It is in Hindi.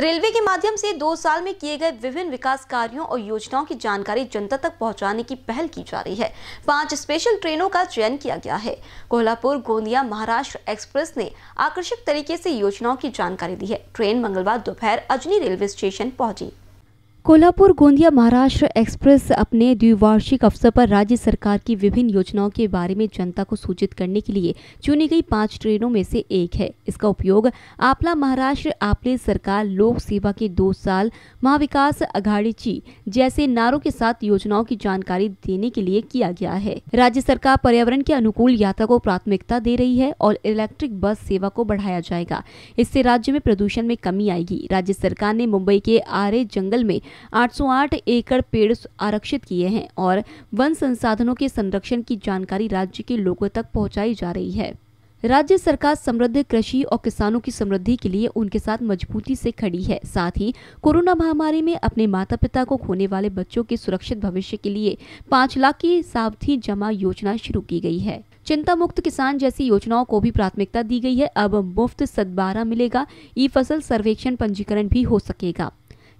रेलवे के माध्यम से दो साल में किए गए विभिन्न विकास कार्यों और योजनाओं की जानकारी जनता तक पहुंचाने की पहल की जा रही है पांच स्पेशल ट्रेनों का चयन किया गया है कोल्हापुर गोंदिया महाराष्ट्र एक्सप्रेस ने आकर्षक तरीके से योजनाओं की जानकारी दी है ट्रेन मंगलवार दोपहर अजनी रेलवे स्टेशन पहुंची कोल्हापुर गोंदिया महाराष्ट्र एक्सप्रेस अपने द्विवार्षिक अवसर पर राज्य सरकार की विभिन्न योजनाओं के बारे में जनता को सूचित करने के लिए चुनी गई पांच ट्रेनों में से एक है इसका उपयोग आपला महाराष्ट्र आपले सरकार लोक सेवा के दो साल महाविकास अघाड़ीची जैसे नारों के साथ योजनाओं की जानकारी देने के लिए किया गया है राज्य सरकार पर्यावरण के अनुकूल यात्रा को प्राथमिकता दे रही है और इलेक्ट्रिक बस सेवा को बढ़ाया जाएगा इससे राज्य में प्रदूषण में कमी आएगी राज्य सरकार ने मुंबई के आरे जंगल में 808 एकड़ पेड़ आरक्षित किए हैं और वन संसाधनों के संरक्षण की जानकारी राज्य के लोगों तक पहुँचाई जा रही है राज्य सरकार समृद्ध कृषि और किसानों की समृद्धि के लिए उनके साथ मजबूती से खड़ी है साथ ही कोरोना महामारी में अपने माता पिता को खोने वाले बच्चों के सुरक्षित भविष्य के लिए पाँच लाख की सावधि जमा योजना शुरू की गई है चिंता मुक्त किसान जैसी योजनाओं को भी प्राथमिकता दी गई है अब मुफ्त सदबारा मिलेगा ई फसल सर्वेक्षण पंजीकरण भी हो सकेगा